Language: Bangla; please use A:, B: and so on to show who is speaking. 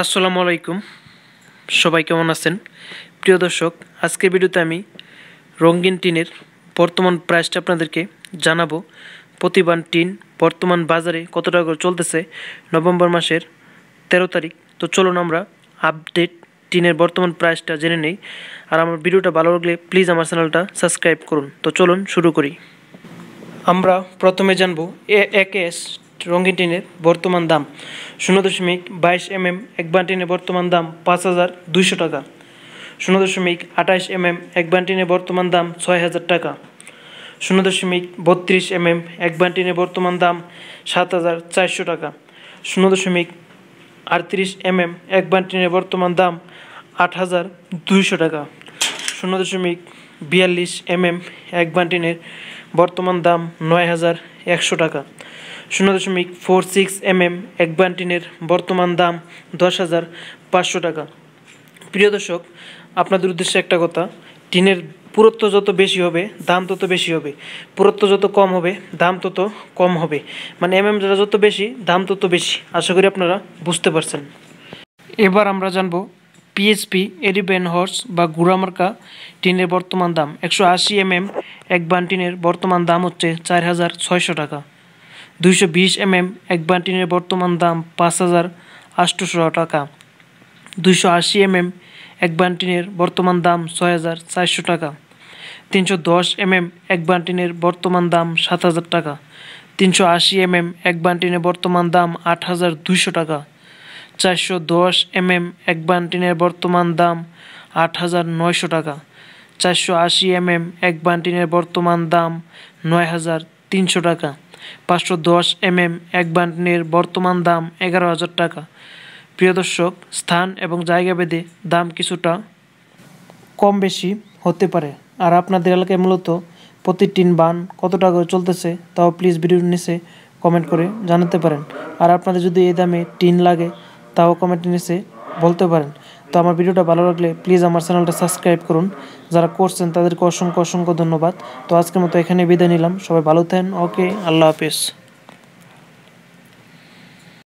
A: আসসালামু আলাইকুম সবাই কেমন আছেন প্রিয় দর্শক আজকের ভিডিওতে আমি রঙিন টিনের বর্তমান প্রাইসটা আপনাদেরকে জানাবো প্রতিবান টিন বর্তমান বাজারে কত টাকা করে চলতেছে নভেম্বর মাসের ১৩ তারিখ তো চলুন আমরা আপডেট টিনের বর্তমান প্রাইসটা জেনে নেই আর আমার ভিডিওটা ভালো লাগলে প্লিজ আমার চ্যানেলটা সাবস্ক্রাইব করুন তো চলুন শুরু করি আমরা প্রথমে জানবো এ এস রঙিন টিনের বর্তমান দাম শূন্য দশমিক বাইশ এম এম এক বান্টিনের বর্তমান দাম পাঁচ হাজার দুইশো টাকা শূন্য দশমিক আঠাশ এম এম এক বান্টিনের বর্তমান দাম ছয় হাজার টাকা শূন্য দশমিক বত্রিশ এম এম এক বান্টিনের বর্তমান দাম সাত হাজার চারশো টাকা শূন্য দশমিক আটত্রিশ এম এম এক বান্টিনের বর্তমান দাম আট হাজার দুইশো টাকা শূন্য দশমিক বিয়াল্লিশ এম এম এক বান্টিনের বর্তমান দাম নয় হাজার একশো টাকা শূন্য দশমিক ফোর সিক্স এম এম একবান্টিনের বর্তমান দাম দশ হাজার পাঁচশো টাকা প্রিয় দর্শক আপনাদের উদ্দেশ্যে একটা কথা টিনের পুরত্ব যত বেশি হবে দাম তত বেশি হবে পুরত্ব যত কম হবে দাম তত কম হবে মানে এম এম যত বেশি দাম তত বেশি আশা করি আপনারা বুঝতে পারছেন এবার আমরা জানবো পিএসপি এরিবেন হর্স বা গুড়ামার্কা টিনের বর্তমান দাম একশো আশি এমএম এক বান টিনের বর্তমান দাম হচ্ছে চার হাজার ছয়শো টাকা দুইশো বিশ এমএম এক বান টিনের বর্তমান দাম পাঁচ হাজার আটশোশো টাকা দুইশো আশি এমএম এক বান টিনের বর্তমান দাম ছয় হাজার চারশো টাকা তিনশো দশ এমএম এক বান টিনের বর্তমান দাম সাত হাজার টাকা তিনশো আশি এমএম এক বান টিনের বর্তমান দাম আট হাজার দুইশো টাকা চারশো দশ এম এম এক বান্টিনের বর্তমান দাম আট হাজার নয়শো টাকা চারশো আশি এম এম এক বান্টিনের বর্তমান দাম নয় হাজার তিনশো টাকা পাঁচশো দশ এম এম এক বান্টিনের বর্তমান দাম এগারো হাজার টাকা প্রিয় দর্শক স্থান এবং জায়গা ভেদে দাম কিছুটা কম বেশি হতে পারে আর আপনাদের এলাকায় মূলত প্রতি টিন বান কত টাকা চলতেছে তাও প্লিজ ভিডিওর নিচে কমেন্ট করে জানাতে পারেন আর আপনাদের যদি এই দামে টিন লাগে তাও কমেন্টে নিচে বলতে পারেন তো আমার ভিডিওটা ভালো লাগলে প্লিজ আমার চ্যানেলটা সাবস্ক্রাইব করুন যারা করছেন তাদেরকে অসংখ্য অসংখ্য ধন্যবাদ তো আজকের মতো এখানে বিদায় নিলাম সবাই ভালো থাকেন ওকে আল্লাহ হাফিজ